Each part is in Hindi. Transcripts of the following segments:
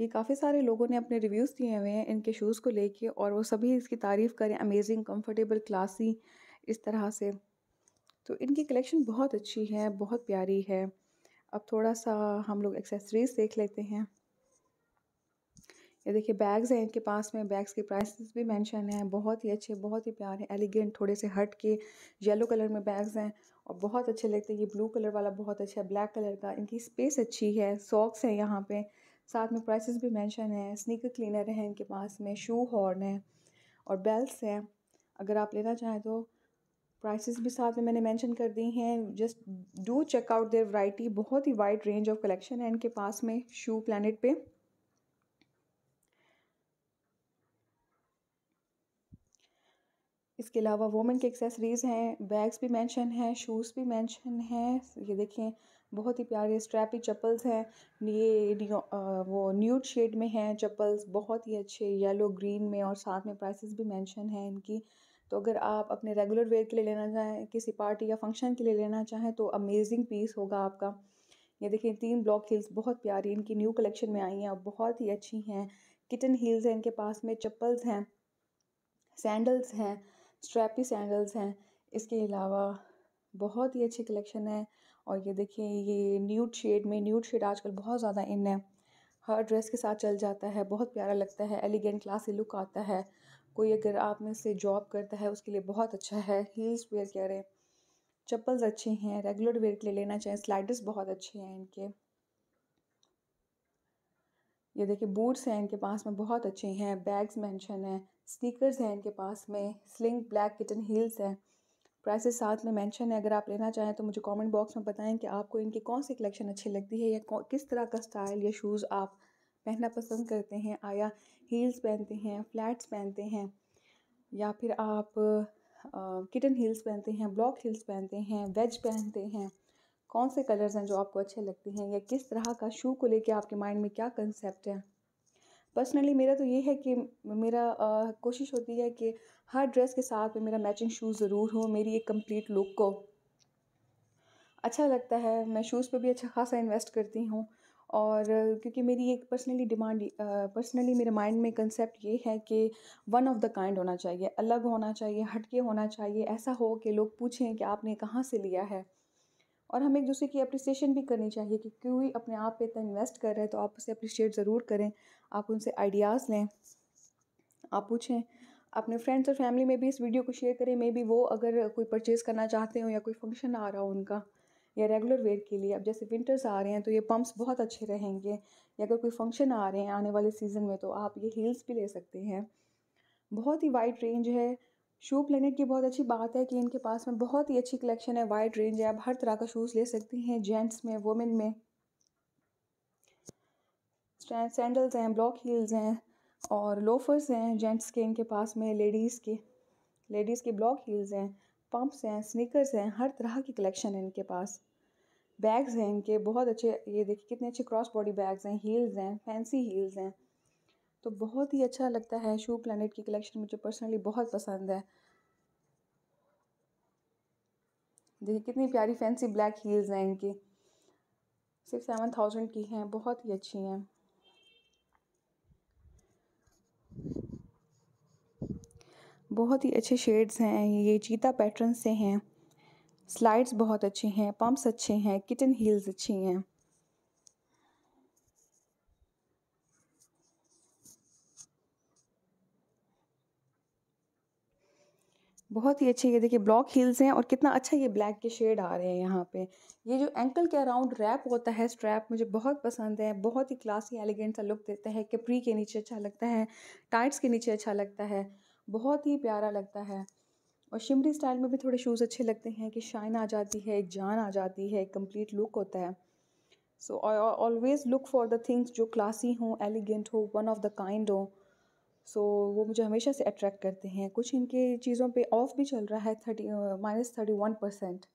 ये काफ़ी सारे लोगों ने अपने रिव्यूज़ दिए हुए हैं इनके शूज़ को लेके और वो सभी इसकी तारीफ़ करें अमेजिंग कंफर्टेबल क्लासी इस तरह से तो इनकी कलेक्शन बहुत अच्छी है बहुत प्यारी है अब थोड़ा सा हम लोग एक्सेसरीज़ देख लेते हैं ये देखिए बैग्स हैं इनके पास में बैग्स के प्राइसेस भी मेंशन हैं बहुत ही अच्छे बहुत ही प्यारे एलिगेंट थोड़े से हट के येलो कलर में बैग्स हैं और बहुत अच्छे लगते हैं ये ब्लू कलर वाला बहुत अच्छा है ब्लैक कलर का इनकी स्पेस अच्छी है सॉक्स हैं यहाँ पे साथ में प्राइसेस भी मेंशन है स्नीकर क्लीनर है इनके पास में शू हॉर्न है और बेल्ट्स हैं अगर आप लेना चाहें तो प्राइसेस भी साथ में मैंने मेंशन कर दी हैं just do check out their variety बहुत ही वाइड रेंज ऑफ कलेक्शन है इनके पास में शू प्लानट पे इसके अलावा वोमेन के एक्सेसरीज़ हैं बैग्स भी मेंशन हैं शूज़ भी मेंशन हैं ये देखें बहुत ही प्यारे स्ट्रैपी चप्पल्स हैं ये वो न्यूट शेड में हैं चप्पल्स बहुत ही अच्छे येलो ग्रीन में और साथ में प्राइसेस भी मेंशन हैं इनकी तो अगर आप अपने रेगुलर वेयर के लिए लेना चाहें किसी पार्टी या फंक्शन के लिए लेना चाहें तो अमेजिंग पीस होगा आपका ये देखिए तीन ब्लॉक हील्स बहुत प्यारी इनकी न्यू कलेक्शन में आई हैं और बहुत ही अच्छी हैं किटन हील्स हैं इनके पास में चप्पल्स हैं सैंडल्स हैं स्ट्रैपी सैंडल्स हैं इसके अलावा बहुत ही अच्छी कलेक्शन है और ये देखिए ये न्यूट शेड में न्यूट शेड आजकल बहुत ज़्यादा इन है हर ड्रेस के साथ चल जाता है बहुत प्यारा लगता है एलिगेंट क्लासी लुक आता है कोई अगर आप में से जॉब करता है उसके लिए बहुत अच्छा है हील्स वेयर रहे चप्पल्स अच्छे हैं रेगुलर वेयर के लिए लेना चाहिए स्लाइडर्स बहुत अच्छे हैं इनके ये देखिए बूट्स हैं इनके पास में बहुत अच्छे हैं बैग्स मैंशन हैं स्नीकर्स हैं इनके पास में स्लिंग ब्लैक किटन हील्स हैं प्राइसेस साथ में मेंशन है अगर आप लेना चाहें तो मुझे कमेंट बॉक्स में बताएं कि आपको इनकी कौन सी कलेक्शन अच्छी लगती है या किस तरह का स्टाइल या शूज़ आप पहनना पसंद करते हैं आया हील्स पहनते हैं फ्लैट्स पहनते हैं या फिर आप किटन हील्स पहनते हैं ब्लॉक हील्स पहनते हैं वेज पहनते हैं कौन से कलर्स हैं जो आपको अच्छे लगते हैं या किस तरह का शू को लेकर आपके माइंड में क्या कंसेप्ट है पर्सनली मेरा तो ये है कि मेरा आ, कोशिश होती है कि हर ड्रेस के साथ में मेरा मैचिंग शूज़ ज़रूर हो मेरी एक कंप्लीट लुक को अच्छा लगता है मैं शूज़ पे भी अच्छा खासा इन्वेस्ट करती हूँ और क्योंकि मेरी एक पर्सनली डिमांड पर्सनली मेरे माइंड में कंसेप्ट ये है कि वन ऑफ द काइंड होना चाहिए अलग होना चाहिए हटके होना चाहिए ऐसा हो कि लोग पूछें कि आपने कहाँ से लिया है और हमें एक दूसरे की अप्रिसिएशन भी करनी चाहिए कि कोई अपने आप पे इतना इन्वेस्ट कर रहा है तो आप उसे अप्रिशिएट ज़रूर करें आप उनसे आइडियाज़ लें आप पूछें अपने फ्रेंड्स और फैमिली में भी इस वीडियो को शेयर करें मे बी वो अगर कोई परचेज़ करना चाहते हो या कोई फंक्शन आ रहा हो उनका या रेगुलर वेयर के लिए अब जैसे विंटर्स आ रहे हैं तो ये पम्प्स बहुत अच्छे रहेंगे या अगर कोई फंक्शन आ रहे हैं आने वाले सीज़न में तो आप ये हील्स भी ले सकते हैं बहुत ही वाइड रेंज है शू प्लेनेट की बहुत अच्छी बात है कि इनके पास में बहुत ही अच्छी कलेक्शन है वाइड रेंज है आप हर तरह का शूज़ ले सकती हैं जेंट्स में वुमेन में सैंडल्स हैं ब्लॉक हील्स हैं और लोफर्स हैं जेंट्स के इनके पास में लेडीज़ के लेडीज़ के ब्लॉक हील्स हैं पम्प्स हैं स्निकर्स हैं हर तरह की कलेक्शन है इनके पास बैग्स हैं इनके बहुत अच्छे ये देखिए कितने अच्छे क्रॉस बॉडी बैग्स हैं हील्स हैं फैंसी हील्स हैं तो बहुत ही अच्छा लगता है शू प्लानट की कलेक्शन मुझे पर्सनली बहुत पसंद है देखिए कितनी प्यारी फैंसी ब्लैक हील्स हैं इनकी सिर्फ सेवन थाउजेंड की हैं बहुत ही अच्छी हैं बहुत ही अच्छे शेड्स हैं ये चीता पैटर्न से हैं स्लाइड्स बहुत अच्छे हैं पम्प्स अच्छे हैं किचन हील्स अच्छी हैं बहुत ही अच्छे ये देखिए ब्लॉक हील्स हैं और कितना अच्छा ये ब्लैक के शेड आ रहे हैं यहाँ पे ये जो एंकल के अराउंड रैप होता है स्ट्रैप मुझे बहुत पसंद है बहुत ही क्लासी एलिगेंट सा लुक देता है कपरी के नीचे अच्छा लगता है टाइट्स के नीचे अच्छा लगता है बहुत ही प्यारा लगता है और शिमरी स्टाइल में भी थोड़े शूज़ अच्छे लगते हैं कि शाइन आ जाती है एक जान आ जाती है एक कम्प्लीट लुक होता है so always look for the things जो क्लासी हों एलिगेंट हो वन ऑफ द काइंड हो सो so, वो मुझे हमेशा से अट्रैक्ट करते हैं कुछ इनके चीज़ों पे ऑफ भी चल रहा है thirty minus thirty one percent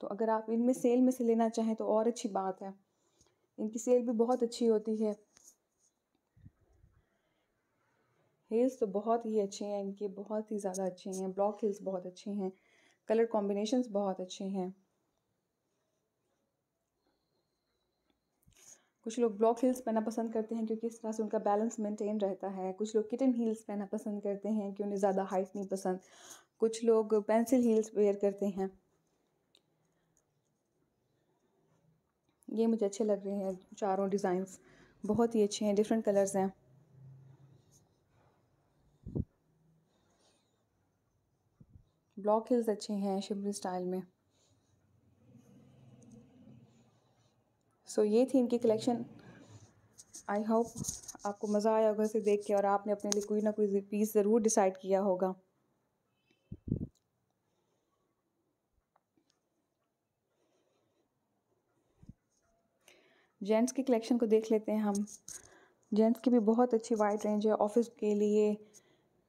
तो अगर आप इनमें सेल में से लेना चाहें तो और अच्छी बात है इनकी सेल भी बहुत अच्छी होती है हिल्स तो बहुत ही अच्छे हैं इनके बहुत ही ज़्यादा अच्छे हैं ब्लॉक हिल्स बहुत अच्छे हैं कलर कॉम्बिनेशंस बहुत अच्छे हैं कुछ लोग ब्लॉक हील्स पहनना पसंद करते हैं क्योंकि इस तरह से उनका बैलेंस मेंटेन रहता है कुछ लोग किटन हील्स पहनना पसंद करते हैं कि उन्हें ज़्यादा हाइट नहीं पसंद कुछ लोग पेंसिल हील्स वेयर करते हैं ये मुझे अच्छे लग रहे हैं चारों डिज़ाइंस बहुत ही अच्छे हैं डिफरेंट कलर्स हैं ब्लॉक हिल्स अच्छे हैं शिमरी स्टाइल में सो so, ये थी इनकी कलेक्शन आई होप आपको मज़ा आया होगा इसे देख के और आपने अपने लिए कोई ना कोई पीस ज़रूर डिसाइड किया होगा जेंट्स की कलेक्शन को देख लेते हैं हम जेंट्स की भी बहुत अच्छी वाइड रेंज है ऑफिस के लिए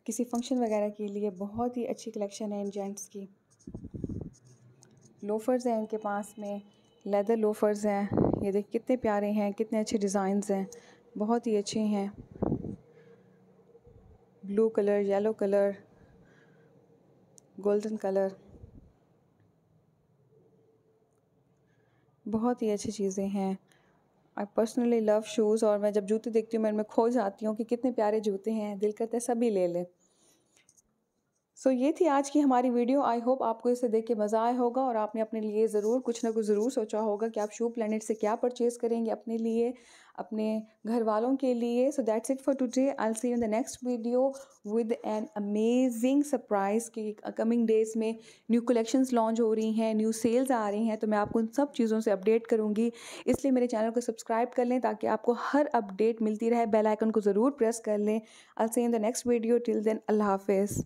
किसी फंक्शन वगैरह के लिए बहुत ही अच्छी कलेक्शन है इन जेंट्स की लोफर्स हैं इनके पास में लेदर लोफर्स हैं ये देख कितने प्यारे हैं कितने अच्छे डिज़ाइंस हैं बहुत ही अच्छे हैं blue colour yellow colour golden colour बहुत ही अच्छी चीज़ें हैं आई पर्सनली लव शूज़ और मैं जब जूते देखती हूँ मैं उनमें खो जाती हूँ कि कितने प्यारे जूते हैं दिल करता है सभी ले लें सो so, ये थी आज की हमारी वीडियो आई होप आपको इसे देख के मज़ा आया होगा और आपने अपने लिए ज़रूर कुछ ना कुछ ज़रूर सोचा होगा कि आप शू प्लानट से क्या परचेज़ करेंगे अपने लिए अपने घर वालों के लिए so that's it for today I see in the next video with an amazing surprise कि कमिंग डेज में न्यू कलेक्शंस लॉन्च हो रही हैं न्यू सेल्स आ रही हैं तो मैं आपको उन सब चीज़ों से अपडेट करूँगी इसलिए मेरे चैनल को सब्सक्राइब कर लें ताकि आपको हर अपडेट मिलती रहे बेलाइकन को ज़रूर प्रेस कर लें I see in the next video till then अल्लाह हाफिज़